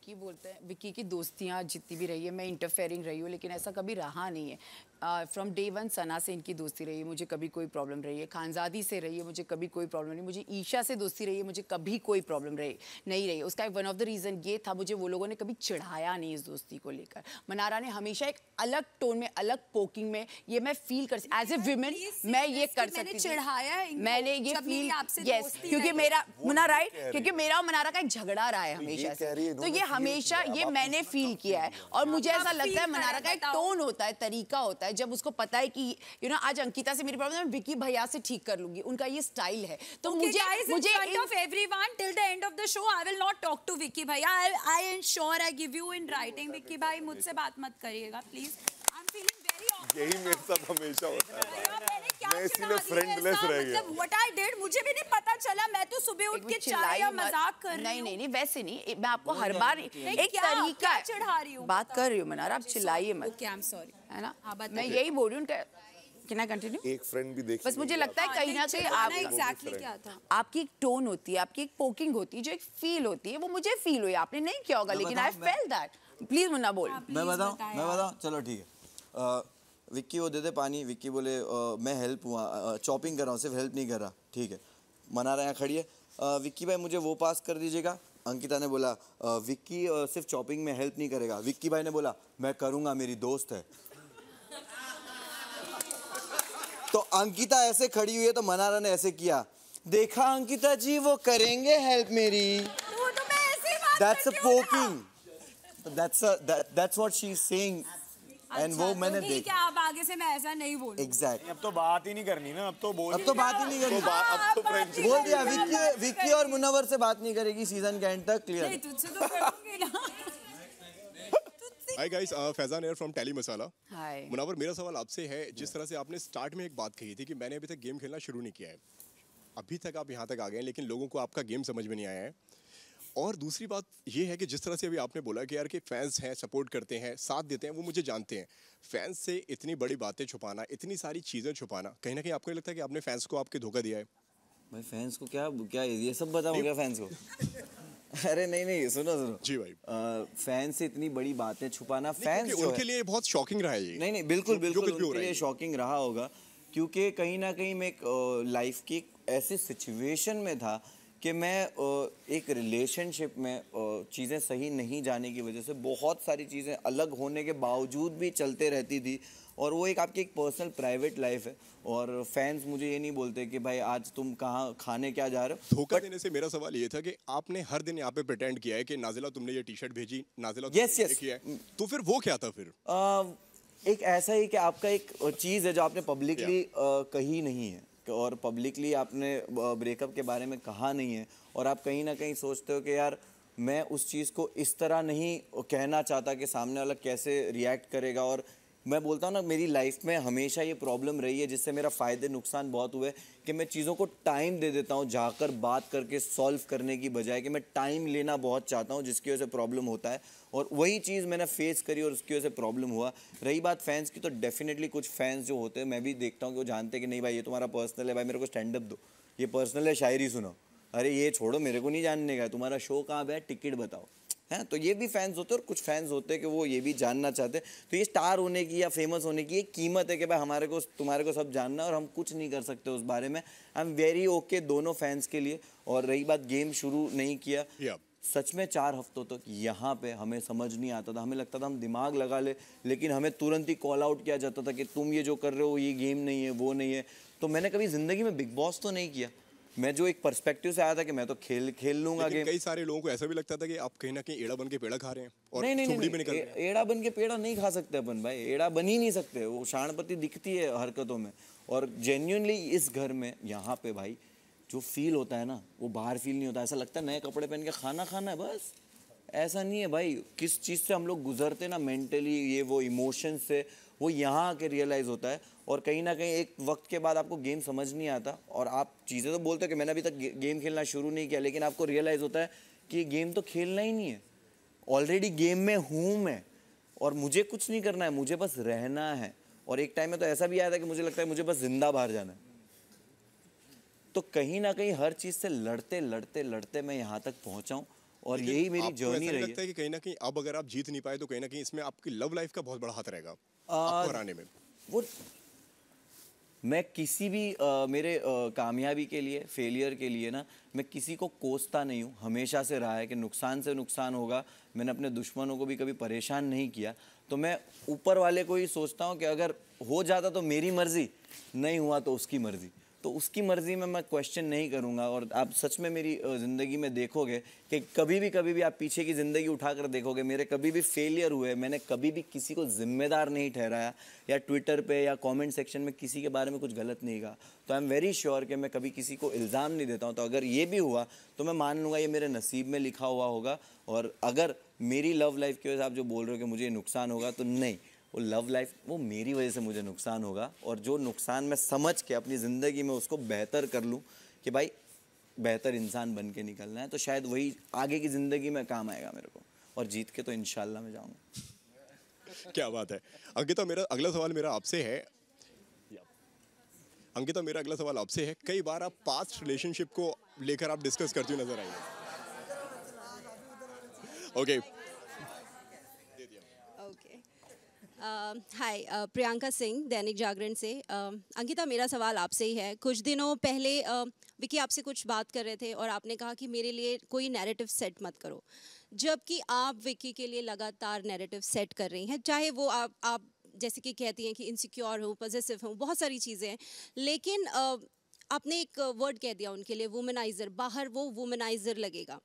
विक्की बोलते हैं विक्की की दोस्तियाँ जितनी भी रही है मैं इंटरफेयरिंग रही हूँ लेकिन ऐसा कभी रहा नहीं है फ्रॉम डे वन सना से इनकी दोस्ती रही है मुझे कभी कोई प्रॉब्लम रही है खानजादी से रही है मुझे कभी कोई प्रॉब्लम नहीं मुझे ईशा से दोस्ती रही है मुझे कभी कोई प्रॉब्लम रही नहीं रही उसका एक वन ऑफ द रीज़न ये था मुझे वो लोगों ने कभी चढ़ाया नहीं इस दोस्ती को लेकर मनारा ने हमेशा एक अलग टोन में अलग पोकिंग में ये मैं फील कर एज ए वुमेन मैं ये कर सकती चढ़ाया मैंने ये फील क्योंकि मेरा मना राइट क्योंकि मेरा और मनारा का एक झगड़ा रहा है तो हमेशा से तो ये हमेशा ये मैंने फील किया है और मुझे हाँ, ऐसा लगता है मनारा का एक टोन होता है तरीका होता है जब उसको पता है कि यू नो आज अंकिता से मेरी प्रॉब्लम विकी भैया से ठीक कर लूंगी उनका ये स्टाइल है तो मुझे मुझे till the end of the show I will not talk to Vicky भैया I am sure I give you in writing Vicky भाई मुझसे बात मत करिएगा please I am feeling very यही मेरे साथ हमेशा होता है मैं फ्रेंडलेस हाँ, रह गया मतलब व्हाट आई डिड मुझे भी नहीं पता चला मैं तो सुबह उठ के चाय या मजाक कर रही नहीं नहीं नहीं वैसे नहीं मैं आपको हर बार एक तरीका चढ़ा रही हूँ बात कर रही हूँ मनार आप चिल्लाइए मत ओके आई एम सॉरी है ना हाँ, मैं यही बोल रही हूँ कैन कंटिन्यू एक फ्रेंड भी देख बस मुझे लगता है हाँ, कहीं ना कहीं आप एग्जैक्टली क्या था आपकी एक टोन होती है आपकी एक पोकिंग होती है जो एक फील होती है वो मुझे फील हुई आपने नहीं किया होगा लेकिन I felt that please Munna बोल मैं बताऊं मैं बताऊं चलो ठीक है विक्की वो दे दे पानी विक्की बोले मैं हेल्प हुआ चॉपिंग कर रहा हूँ सिर्फ हेल्प नहीं कर रहा ठीक है मना रहे हैं खड़ी है विक्की भाई मुझे वो पास कर दीजिएगा अंकिता ने बोला विक्की सिर्फ चॉपिंग में हेल्प नहीं करेगा विक्की भाई ने बोला मैं करूँगा मेरी दोस्त है तो अंकिता ऐसे खड़ी हुई है तो मनारा ने ऐसे किया देखा अंकिता जी वो करेंगे हेल्प मेरी that's a poking that's that's what she is saying and अच्छा, वो तो मैंने देख क्या आप आगे से मैं ऐसा नहीं बोल एग्जैक्ट अब तो बात ही नहीं करनी ना अब तो बोल अब तो बात ही नहीं करनी अब तो फ्रेंच तो हाँ, बोल दिया विक्की विक्की और मुनवर से बात नहीं करेगी सीजन के एंड तक क्लियर तुझसे तो करूंगी ना हाय गाइस फैजान एयर फ्रॉम टैली मसाला हाय मुनावर मेरा सवाल आपसे है जिस तरह से आपने स्टार्ट में एक बात कही थी कि मैंने अभी तक गेम खेलना शुरू नहीं किया है अभी तक आप यहाँ तक आ गए हैं लेकिन लोगों को आपका गेम समझ में नहीं आया है और दूसरी बात ये है कि जिस तरह से अभी आपने बोला कि यार कि फैंस हैं सपोर्ट करते हैं साथ देते हैं वो मुझे जानते हैं फैंस से इतनी बड़ी बातें छुपाना इतनी सारी चीज़ें छुपाना कहीं ना कहीं आपको लगता है कि आपने फैंस को आपके धोखा दिया है भाई फैंस को क्या क्या ये सब बताऊँ क्या फैंस को अरे नहीं नहीं सुनो सुनो जी भाई फैंस से इतनी बड़ी बातें छुपाना फैंस उनके लिए बहुत शॉकिंग रहा है ये नहीं नहीं बिल्कुल बिल्कुल उनके लिए शॉकिंग रहा होगा क्योंकि कहीं ना कहीं मैं लाइफ की ऐसी सिचुएशन में था कि मैं एक रिलेशनशिप में चीज़ें सही नहीं जाने की वजह से बहुत सारी चीज़ें अलग होने के बावजूद भी चलते रहती थी और वो एक आपकी एक पर्सनल प्राइवेट लाइफ है और फैंस मुझे ये नहीं बोलते कि भाई आज तुम कहाँ खाने क्या जा रहे हो धोखा देने से मेरा सवाल ये था कि आपने हर दिन यहाँ पे प्रटेंड किया है कि नाजिला तुमने ये टी शर्ट भेजी नाजिला यस यस किया तो फिर वो क्या था फिर आ, एक ऐसा ही कि आपका एक चीज़ है जो आपने पब्लिकली कही नहीं है और पब्लिकली आपने ब्रेकअप के बारे में कहा नहीं है और आप कहीं ना कहीं सोचते हो कि यार मैं उस चीज़ को इस तरह नहीं कहना चाहता कि सामने वाला कैसे रिएक्ट करेगा और मैं बोलता हूँ ना मेरी लाइफ में हमेशा ये प्रॉब्लम रही है जिससे मेरा फ़ायदे नुकसान बहुत हुए कि मैं चीज़ों को टाइम दे देता हूँ जाकर बात करके सॉल्व करने की बजाय कि मैं टाइम लेना बहुत चाहता हूँ जिसकी वजह से प्रॉब्लम होता है और वही चीज़ मैंने फेस करी और उसकी वजह से प्रॉब्लम हुआ रही बात फैंस की तो डेफिनेटली कुछ फैंस जो होते हैं मैं भी देखता हूँ कि वो जानते हैं कि नहीं भाई ये तुम्हारा पर्सनल है भाई मेरे को स्टैंड अप दो ये पर्सनल है शायरी सुनाओ अरे ये छोड़ो मेरे को नहीं जानने का तुम्हारा शो कहाँ पर है टिकट बताओ हैं तो ये भी फैंस होते हैं और कुछ फैंस होते हैं कि वो ये भी जानना चाहते हैं तो ये स्टार होने की या फेमस होने की एक कीमत है कि भाई हमारे को तुम्हारे को सब जानना और हम कुछ नहीं कर सकते उस बारे में आई एम वेरी ओके दोनों फैंस के लिए और रही बात गेम शुरू नहीं किया yeah. सच में चार हफ्तों तक तो यहाँ पे हमें समझ नहीं आता था हमें लगता था हम दिमाग लगा ले लेकिन हमें तुरंत ही कॉल आउट किया जाता था कि तुम ये जो कर रहे हो ये गेम नहीं है वो नहीं है तो मैंने कभी ज़िंदगी में बिग बॉस तो नहीं किया मैं जो एक पर्सपेक्टिव से आया था कि मैं तो खेल खेल लूंगा गेम कई सारे लोगों को ऐसा भी लगता था कि आप कहीं ना कहीं एड़ा बन के पेड़ा खा रहे हैं और नहीं, नहीं, नहीं, नहीं, नहीं, एड़ा बन के पेड़ा नहीं खा सकते अपन भाई एड़ा बन ही नहीं सकते वो शाणपति दिखती है हरकतों में और जेन्यूनली इस घर में यहाँ पे भाई जो फील होता है ना वो बाहर फील नहीं होता ऐसा लगता है नए कपड़े पहन के खाना खाना है बस ऐसा नहीं है भाई किस चीज़ से हम लोग गुजरते ना मेंटली ये वो इमोशन से वो यहाँ आके रियलाइज़ होता है और कहीं ना कहीं एक वक्त के बाद आपको गेम समझ नहीं आता और आप चीज़ें तो बोलते हो कि मैंने अभी तक गेम खेलना शुरू नहीं किया लेकिन आपको रियलाइज़ होता है कि गेम तो खेलना ही नहीं है ऑलरेडी गेम में हूँ मैं और मुझे कुछ नहीं करना है मुझे बस रहना है और एक टाइम में तो ऐसा भी आया था कि मुझे लगता है मुझे बस जिंदा बाहर जाना है तो कहीं ना कहीं हर चीज़ से लड़ते लड़ते लड़ते मैं यहाँ तक पहुंचाऊँ और यही मेरी जर्नी रही है कि कहीं ना कहीं अब अगर आप जीत नहीं पाए तो कहीं ना कहीं इसमें आपकी लव लाइफ का बहुत बड़ा हाथ रहेगा और में वो मैं किसी भी आ, मेरे कामयाबी के लिए फेलियर के लिए ना मैं किसी को कोसता नहीं हूँ हमेशा से रहा है कि नुकसान से नुकसान होगा मैंने अपने दुश्मनों को भी कभी परेशान नहीं किया तो मैं ऊपर वाले को ही सोचता हूँ कि अगर हो जाता तो मेरी मर्ज़ी नहीं हुआ तो उसकी मर्ज़ी तो उसकी मर्ज़ी में मैं क्वेश्चन नहीं करूँगा और आप सच में मेरी ज़िंदगी में देखोगे कि कभी भी कभी भी आप पीछे की ज़िंदगी उठाकर देखोगे मेरे कभी भी फेलियर हुए मैंने कभी भी किसी को ज़िम्मेदार नहीं ठहराया या ट्विटर पे या कमेंट सेक्शन में किसी के बारे में कुछ गलत नहीं कहा तो आई एम वेरी श्योर कि मैं कभी किसी को इल्ज़ाम नहीं देता हूँ तो अगर ये भी हुआ तो मैं मान लूँगा ये मेरे नसीब में लिखा हुआ होगा और अगर मेरी लव लाइफ की वजह से आप जो बोल रहे हो कि मुझे नुकसान होगा तो नहीं वो लव लाइफ वो मेरी वजह से मुझे नुकसान होगा और जो नुकसान मैं समझ के अपनी ज़िंदगी में उसको बेहतर कर लूँ कि भाई बेहतर इंसान बन के निकलना है तो शायद वही आगे की ज़िंदगी में काम आएगा मेरे को और जीत के तो इन मैं जाऊँगा क्या बात है अंकिता मेरा अगला सवाल मेरा आपसे है अंकिता मेरा अगला सवाल आपसे है कई बार आप पास्ट रिलेशनशिप को लेकर आप डिस्कस करती हुई नजर आई okay okay, okay hi Priyanka Singh Dainik Jagran से uh, um, अंकिता मेरा सवाल आपसे ही है कुछ दिनों पहले uh, विकी आपसे कुछ बात कर रहे थे और आपने कहा कि मेरे लिए कोई नैरेटिव सेट मत करो जबकि आप विकी के लिए लगातार नैरेटिव सेट कर रही हैं चाहे वो आप आप जैसे कि कहती हैं कि इनसिक्योर हो पॉजिटिव हो बहुत सारी चीज़ें हैं लेकिन uh, आपने एक वर्ड कह दिया उनके लिए वुमेनाइज़र बाहर वो वुमेनाइज़र लगेगा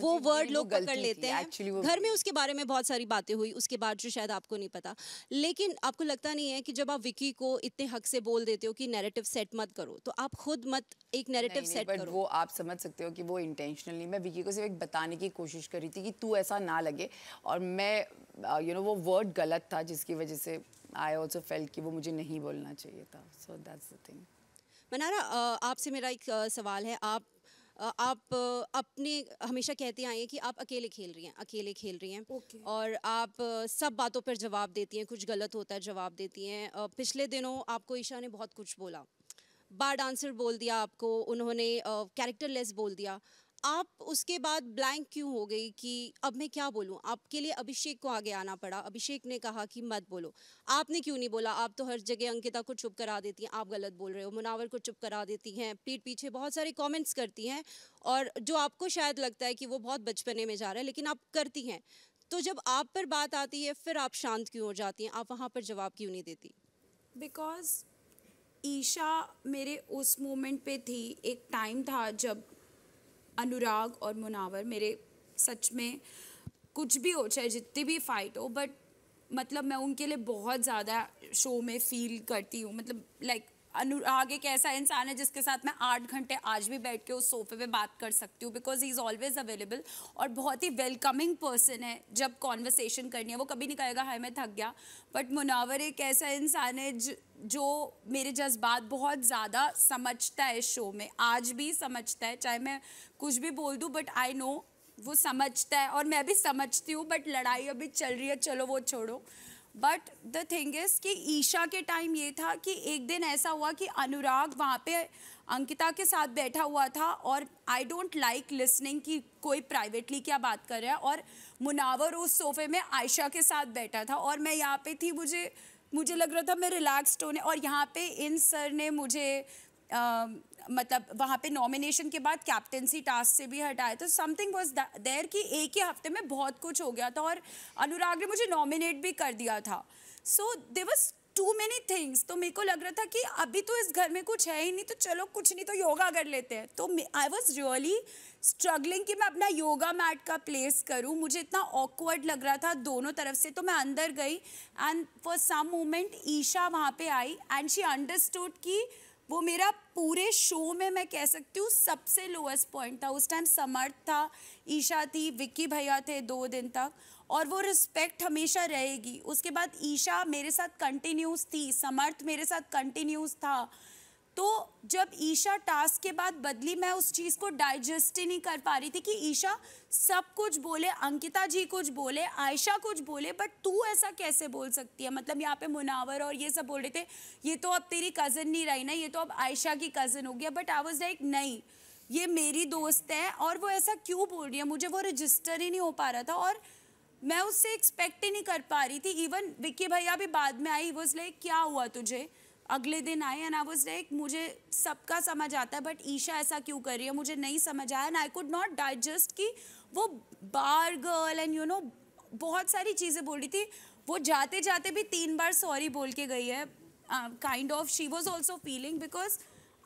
वो वर्ड लोग पकड़ लेते हैं घर में उसके बारे में बहुत सारी बातें हुई उसके बाद जो शायद आपको नहीं पता लेकिन आपको लगता नहीं है कि जब आप विकी को इतने हक से बोल देते हो कि नैरेटिव सेट मत करो तो आप खुद मत एक नैरेटिव सेट करो वो आप समझ सकते हो कि वो इंटेंशनली मैं विकी को सिर्फ एक बताने की कोशिश कर रही थी कि तू ऐसा ना लगे और मैं यू uh, नो वो वर्ड गलत था जिसकी वजह से आई ऑल्सो फेल कि वो मुझे नहीं बोलना चाहिए था so that's the thing Mannara uh, आपसे मेरा एक uh, सवाल है आप आप अपने हमेशा कहते आए हैं कि आप अकेले खेल रही हैं अकेले खेल रही हैं okay. और आप सब बातों पर जवाब देती हैं कुछ गलत होता है जवाब देती हैं पिछले दिनों आपको ईशा ने बहुत कुछ बोला बार डांसर बोल दिया आपको उन्होंने कैरेक्टर लेस बोल दिया आप उसके बाद ब्लैंक क्यों हो गई कि अब मैं क्या बोलूँ आपके लिए अभिषेक को आगे आना पड़ा अभिषेक ने कहा कि मत बोलो आपने क्यों नहीं बोला आप तो हर जगह अंकिता को चुप करा देती हैं आप गलत बोल रहे हो मुनावर को चुप करा देती हैं पीठ पीछे बहुत सारे कॉमेंट्स करती हैं और जो आपको शायद लगता है कि वो बहुत बचपने में जा रहा है लेकिन आप करती हैं तो जब आप पर बात आती है फिर आप शांत क्यों हो जाती हैं आप वहाँ पर जवाब क्यों नहीं देती बिकॉज ईशा मेरे उस मोमेंट पे थी एक टाइम था जब अनुराग और मुनावर मेरे सच में कुछ भी हो चाहे जितनी भी फाइट हो बट मतलब मैं उनके लिए बहुत ज़्यादा शो में फील करती हूँ मतलब लाइक अनु आगे एक ऐसा इंसान है जिसके साथ मैं आठ घंटे आज भी बैठ के उस सोफे पे बात कर सकती हूँ because he is always available और बहुत ही वेलकमिंग पर्सन है जब कॉन्वर्सेशन करनी है वो कभी नहीं कहेगा हाय मैं थक गया बट मुनावर एक ऐसा इंसान है ज, जो मेरे जज्बात बहुत ज़्यादा समझता है शो में आज भी समझता है चाहे मैं कुछ भी बोल दूँ बट आई नो वो समझता है और मैं भी समझती हूँ बट लड़ाई अभी चल रही है चलो वो छोड़ो बट द थिंग इज कि ईशा के टाइम ये था कि एक दिन ऐसा हुआ कि अनुराग वहाँ पे अंकिता के साथ बैठा हुआ था और आई डोंट लाइक लिसनिंग कि कोई प्राइवेटली क्या बात कर रहा है और मुनावर उस सोफे में आयशा के साथ बैठा था और मैं यहाँ पे थी मुझे मुझे लग रहा था मैं रिलैक्सड होने और यहाँ पे इन सर ने मुझे मतलब वहाँ पे नॉमिनेशन के बाद कैप्टेंसी टास्क से भी हटाए तो समथिंग वॉज देयर कि एक ही हफ्ते में बहुत कुछ हो गया था और अनुराग ने मुझे नॉमिनेट भी कर दिया था so they was too many things तो मेरे को लग रहा था कि अभी तो इस घर में कुछ है ही नहीं तो चलो कुछ नहीं तो योगा कर लेते हैं तो आई वॉज रियली स्ट्रगलिंग कि मैं अपना योगा मैट का प्लेस करूँ मुझे इतना ऑकवर्ड लग रहा था दोनों तरफ से तो मैं अंदर गई and for some moment Isha वहाँ पे आई एंड शी अंडरस्टूड कि वो मेरा पूरे शो में मैं कह सकती हूँ सबसे लोएस्ट पॉइंट था उस टाइम समर्थ था ईशा थी विक्की भैया थे दो दिन तक और वो रिस्पेक्ट हमेशा रहेगी उसके बाद ईशा मेरे साथ कंटिन्यूस थी समर्थ मेरे साथ कंटिन्यूस था तो जब ईशा टास्क के बाद बदली मैं उस चीज़ को डाइजेस्ट ही नहीं कर पा रही थी कि ईशा सब कुछ बोले अंकिता जी कुछ बोले आयशा कुछ बोले बट तू ऐसा कैसे बोल सकती है मतलब यहाँ पे मुनावर और ये सब बोल रहे थे ये तो अब तेरी कज़न नहीं रही ना ये तो अब आयशा की कज़न हो गया बट आई वॉज लाइक नहीं ये मेरी दोस्त है और वो ऐसा क्यों बोल रही है मुझे वो रजिस्टर ही नहीं हो पा रहा था और मैं उससे एक्सपेक्ट ही नहीं कर पा रही थी इवन विक्की भैया भी बाद में आई वॉज लाइक क्या हुआ तुझे अगले दिन आए एंड आई वॉज लाइक मुझे सबका समझ आता है बट ईशा ऐसा क्यों कर रही है मुझे नहीं समझ आया and I could not digest कि वो bar girl and you know बहुत सारी चीज़ें बोल रही थी वो जाते जाते भी तीन बार सॉरी बोल के गई है kind of she was also feeling because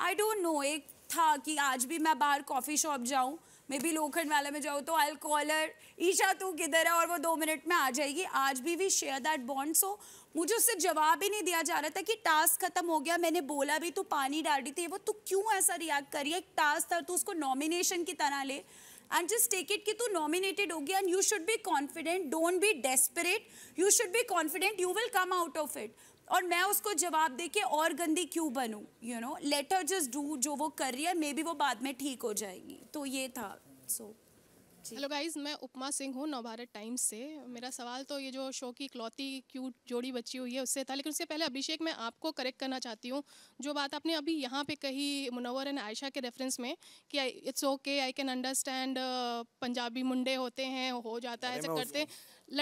I don't know एक था कि आज भी मैं बाहर कॉफ़ी शॉप जाऊँ मे बी लोखंड वाला में जाऊँ तो आई कॉलर ईशा तू किधर है और वो दो मिनट में आ जाएगी आज भी we share that bond so मुझे उससे जवाब ही नहीं दिया जा रहा था कि टास्क खत्म हो गया मैंने बोला भी तू पानी डाल रही थी वो तू क्यों ऐसा रिएक्ट करी एक टास्क था तू उसको नॉमिनेशन की तरह ले एंड जस्ट टेक इट कि तू नॉमिनेटेड हो गया and you should be confident don't be desperate you should be confident you will come out of it और मैं उसको जवाब दे के और गंदी क्यों बनूँ you know later just do जो वो कर रही है मे बी वो बाद में ठीक हो जाएगी तो ये था सो so. हेलो गाइस मैं उपमा सिंह हूँ नवभारत टाइम्स से मेरा सवाल तो ये जो शो की इकलौती क्यूट जोड़ी बची हुई है उससे था लेकिन उससे पहले अभिषेक मैं आपको करेक्ट करना चाहती हूँ जो बात आपने अभी यहाँ पे कही मुनवर एंड आयशा के रेफरेंस में कि it's okay I can understand Punjabi मुंडे होते हैं हो जाता है ऐसे करते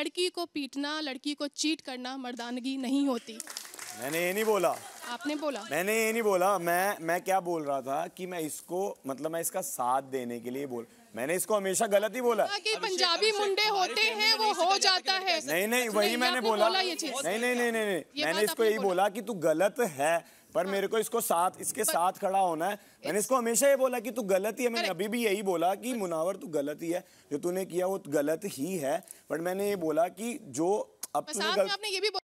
लड़की को पीटना लड़की को चीट करना मर्दानगी नहीं होती मैंने ये नहीं बोला आपने बोला मैंने ये नहीं बोला मैं मैं क्या बोल रहा था कि मैं इसको मतलब मैं इसका साथ देने के लिए बोल मैंने इसको हमेशा गलत ही बोला कि पंजाबी मुंडे होते हैं वो हो जाता है नहीं नहीं वही मैंने बोला नहीं नहीं नहीं नहीं मैंने इसको यही बोला कि तू गलत है पर हाँ। मेरे को इसको साथ इसके साथ खड़ा होना है मैंने इसको हमेशा ये बोला कि तू गलत ही है मैंने अभी भी यही बोला कि मुनावर तू गलत ही है जो तूने किया वो गलत ही है बट मैंने ये बोला कि जो अब तूने आपने ये भी